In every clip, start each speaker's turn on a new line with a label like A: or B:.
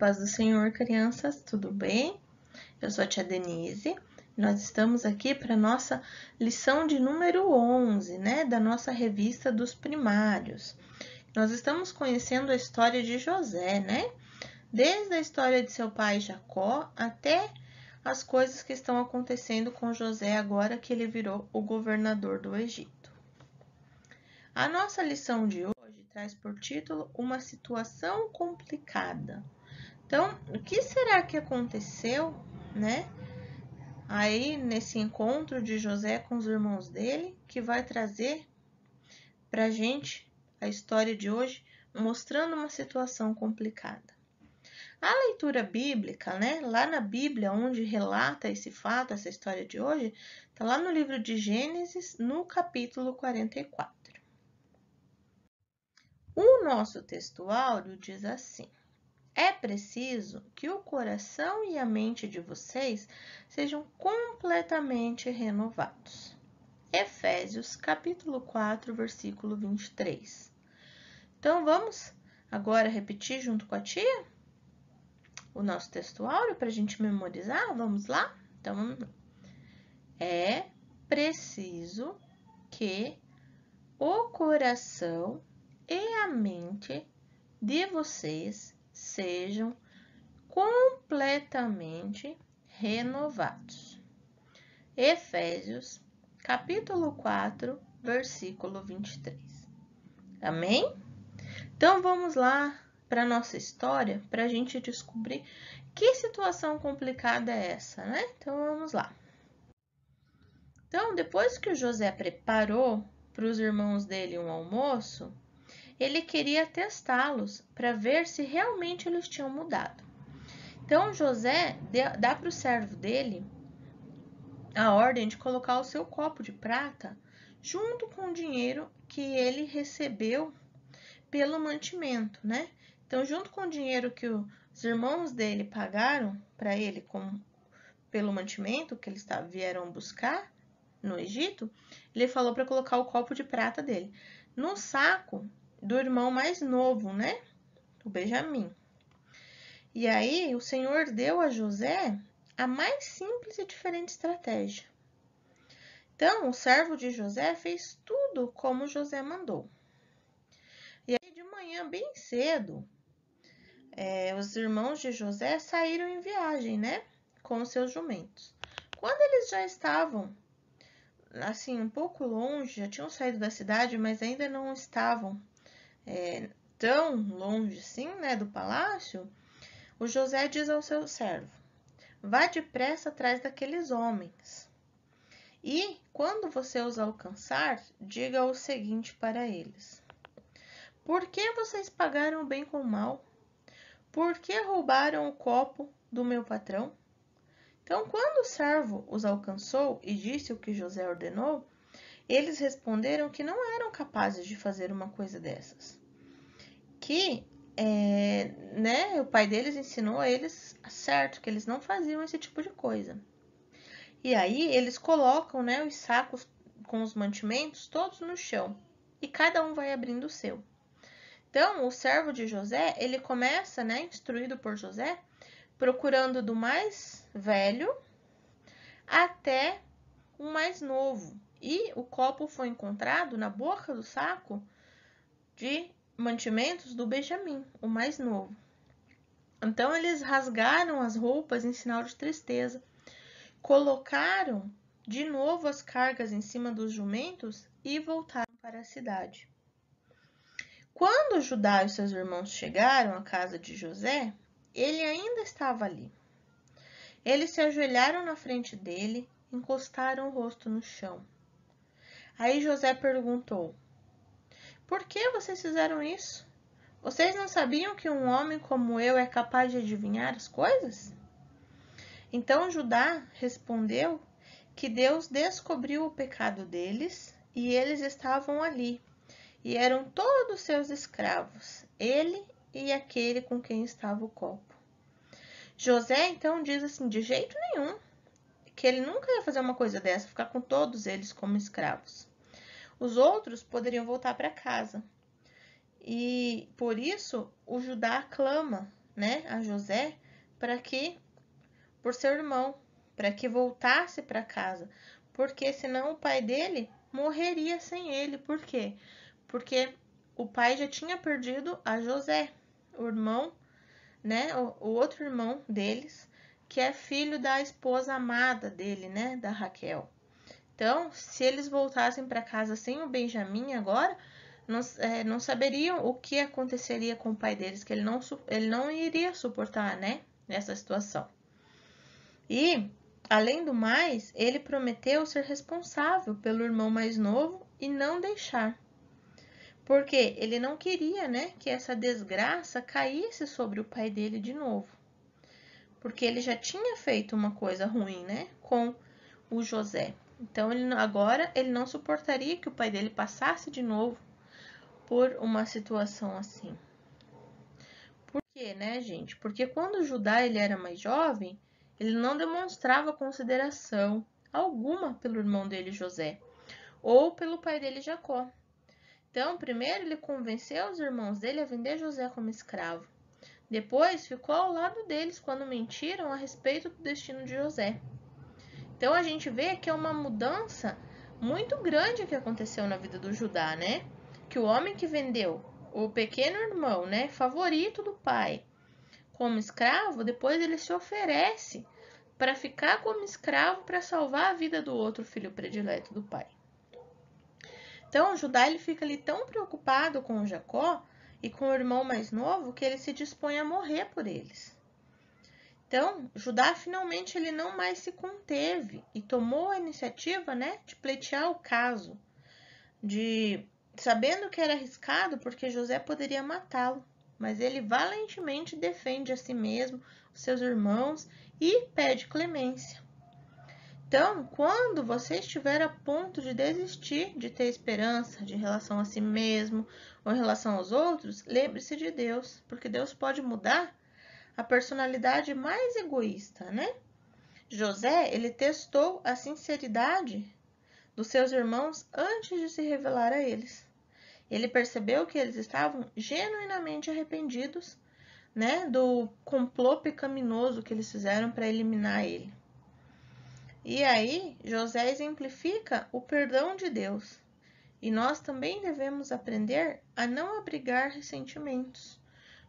A: paz do Senhor, crianças, tudo bem? Eu sou a tia Denise. Nós estamos aqui para nossa lição de número 11, né, da nossa revista dos primários. Nós estamos conhecendo a história de José, né? Desde a história de seu pai Jacó até as coisas que estão acontecendo com José agora que ele virou o governador do Egito. A nossa lição de hoje traz por título Uma Situação Complicada. Então, o que será que aconteceu, né? Aí nesse encontro de José com os irmãos dele, que vai trazer para gente a história de hoje, mostrando uma situação complicada. A leitura bíblica, né? Lá na Bíblia, onde relata esse fato, essa história de hoje, tá lá no livro de Gênesis, no capítulo 44. O nosso textual diz assim: é preciso que o coração e a mente de vocês sejam completamente renovados. Efésios capítulo 4, versículo 23. Então vamos agora repetir junto com a tia o nosso texto áureo para a gente memorizar? Vamos lá? Então É preciso que o coração e a mente de vocês sejam completamente renovados. Efésios, capítulo 4, versículo 23. Amém? Então vamos lá para nossa história para a gente descobrir que situação complicada é essa, né? Então vamos lá. Então, depois que o José preparou para os irmãos dele um almoço, ele queria testá-los para ver se realmente eles tinham mudado. Então José dá para o servo dele a ordem de colocar o seu copo de prata junto com o dinheiro que ele recebeu pelo mantimento, né? Então, junto com o dinheiro que os irmãos dele pagaram para ele com, pelo mantimento que eles vieram buscar no Egito, ele falou para colocar o copo de prata dele. No saco do irmão mais novo, né? O Benjamim. E aí, o Senhor deu a José a mais simples e diferente estratégia. Então, o servo de José fez tudo como José mandou. E aí, de manhã, bem cedo, é, os irmãos de José saíram em viagem, né? Com seus jumentos. Quando eles já estavam, assim, um pouco longe, já tinham saído da cidade, mas ainda não estavam é, tão longe assim, né, do palácio, o José diz ao seu servo: Vá depressa atrás daqueles homens. E, quando você os alcançar, diga o seguinte para eles: Por que vocês pagaram o bem com o mal? Por que roubaram o copo do meu patrão? Então, quando o servo os alcançou e disse o que José ordenou, eles responderam que não eram capazes de fazer uma coisa dessas que é, né, o pai deles ensinou eles certo, que eles não faziam esse tipo de coisa. E aí eles colocam né, os sacos com os mantimentos todos no chão e cada um vai abrindo o seu. Então, o servo de José, ele começa, né, instruído por José, procurando do mais velho até o mais novo. E o copo foi encontrado na boca do saco de mantimentos do Benjamim, o mais novo. Então eles rasgaram as roupas em sinal de tristeza, colocaram de novo as cargas em cima dos jumentos e voltaram para a cidade. Quando Judá e seus irmãos chegaram à casa de José, ele ainda estava ali. Eles se ajoelharam na frente dele, encostaram o rosto no chão. Aí José perguntou: por que vocês fizeram isso? Vocês não sabiam que um homem como eu é capaz de adivinhar as coisas? Então Judá respondeu que Deus descobriu o pecado deles e eles estavam ali, e eram todos seus escravos, ele e aquele com quem estava o copo. José então diz assim: de jeito nenhum, que ele nunca ia fazer uma coisa dessa, ficar com todos eles como escravos. Os outros poderiam voltar para casa. E por isso o Judá clama, né, a José para que por seu irmão, para que voltasse para casa, porque senão o pai dele morreria sem ele. Por quê? Porque o pai já tinha perdido a José, o irmão, né, o, outro irmão deles, que é filho da esposa amada dele, né, da Raquel. Então, se eles voltassem para casa sem o Benjamin agora, não, é, não, saberiam o que aconteceria com o pai deles, que ele não, ele não iria suportar, né? Nessa situação. E, além do mais, ele prometeu ser responsável pelo irmão mais novo e não deixar. Porque ele não queria, né, que essa desgraça caísse sobre o pai dele de novo. Porque ele já tinha feito uma coisa ruim, né, com o José. Então, ele, agora ele não suportaria que o pai dele passasse de novo por uma situação assim. Por quê, né, gente? Porque quando Judá ele era mais jovem, ele não demonstrava consideração alguma pelo irmão dele José ou pelo pai dele Jacó. Então, primeiro ele convenceu os irmãos dele a vender José como escravo. Depois ficou ao lado deles quando mentiram a respeito do destino de José. Então a gente vê que é uma mudança muito grande que aconteceu na vida do Judá, né? Que o homem que vendeu o pequeno irmão, né, favorito do pai, como escravo, depois ele se oferece para ficar como escravo para salvar a vida do outro filho predileto do pai. Então, Judá ele fica ali tão preocupado com Jacó e com o irmão mais novo que ele se dispõe a morrer por eles. Então, Judá finalmente ele não mais se conteve e tomou a iniciativa, né, de pleitear o caso, de sabendo que era arriscado porque José poderia matá-lo, mas ele valentemente defende a si mesmo, os seus irmãos e pede clemência. Então, quando você estiver a ponto de desistir de ter esperança de relação a si mesmo ou em relação aos outros, lembre-se de Deus, porque Deus pode mudar a personalidade mais egoísta, né? José, ele testou a sinceridade dos seus irmãos antes de se revelar a eles. Ele percebeu que eles estavam genuinamente arrependidos, né, do complô pecaminoso que eles fizeram para eliminar ele. E aí, José exemplifica o perdão de Deus. E nós também devemos aprender a não abrigar ressentimentos.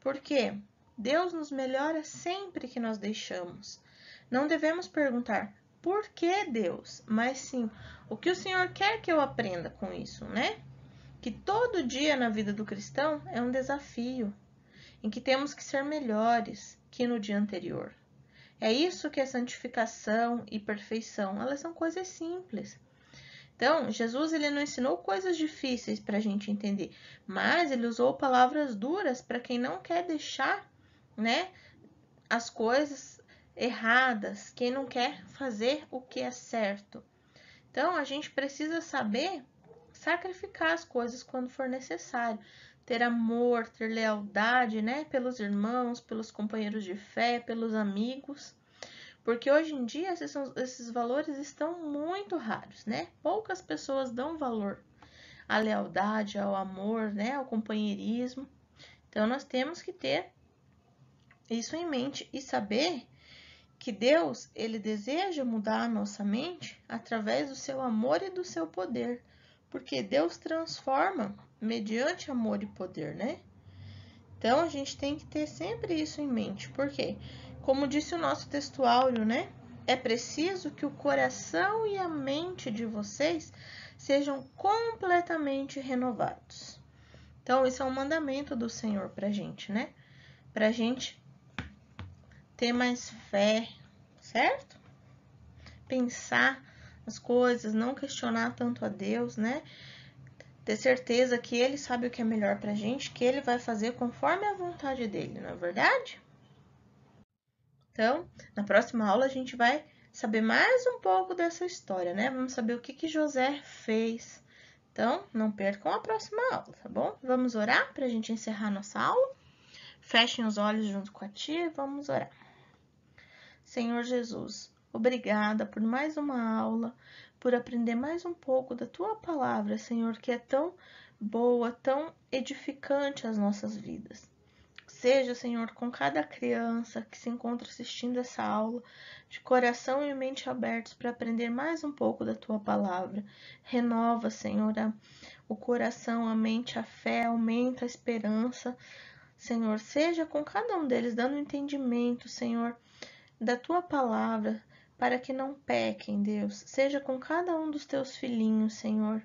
A: Por quê? Deus nos melhora sempre que nós deixamos. Não devemos perguntar por que Deus, mas sim o que o Senhor quer que eu aprenda com isso, né? Que todo dia na vida do cristão é um desafio, em que temos que ser melhores que no dia anterior. É isso que é santificação e perfeição, elas são coisas simples. Então, Jesus ele não ensinou coisas difíceis para a gente entender, mas ele usou palavras duras para quem não quer deixar né, as coisas erradas, quem não quer fazer o que é certo. Então, a gente precisa saber sacrificar as coisas quando for necessário, ter amor, ter lealdade, né, pelos irmãos, pelos companheiros de fé, pelos amigos. Porque hoje em dia esses, esses valores estão muito raros, né? Poucas pessoas dão valor à lealdade, ao amor, né? Ao companheirismo. Então, nós temos que ter isso em mente e saber que Deus, ele deseja mudar a nossa mente através do seu amor e do seu poder, porque Deus transforma mediante amor e poder, né? Então a gente tem que ter sempre isso em mente, porque como disse o nosso textuário, né? É preciso que o coração e a mente de vocês sejam completamente renovados. Então, isso é um mandamento do Senhor para gente, né? Para gente ter mais fé, certo? Pensar as coisas, não questionar tanto a Deus, né? Ter certeza que Ele sabe o que é melhor pra gente, que Ele vai fazer conforme a vontade dele, não é verdade? Então, na próxima aula a gente vai saber mais um pouco dessa história, né? Vamos saber o que, que José fez. Então, não percam a próxima aula, tá bom? Vamos orar para a gente encerrar nossa aula? Fechem os olhos junto com a tia e vamos orar. Senhor Jesus, obrigada por mais uma aula, por aprender mais um pouco da tua palavra, Senhor, que é tão boa, tão edificante às nossas vidas. Seja, Senhor, com cada criança que se encontra assistindo essa aula, de coração e mente abertos para aprender mais um pouco da tua palavra. Renova, Senhor, o coração, a mente, a fé, aumenta a esperança. Senhor, seja com cada um deles, dando entendimento, Senhor, da tua palavra, para que não pequem, Deus. Seja com cada um dos teus filhinhos, Senhor,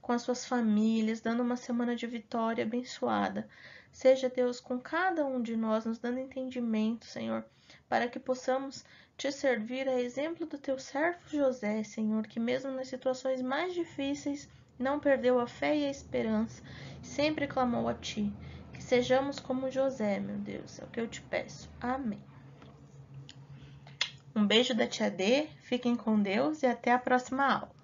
A: com as suas famílias, dando uma semana de vitória abençoada. Seja, Deus, com cada um de nós, nos dando entendimento, Senhor, para que possamos te servir a exemplo do teu servo José, Senhor, que mesmo nas situações mais difíceis não perdeu a fé e a esperança, sempre clamou a ti. Que sejamos como José, meu Deus, é o que eu te peço. Amém. Um beijo da tia D, fiquem com Deus e até a próxima aula.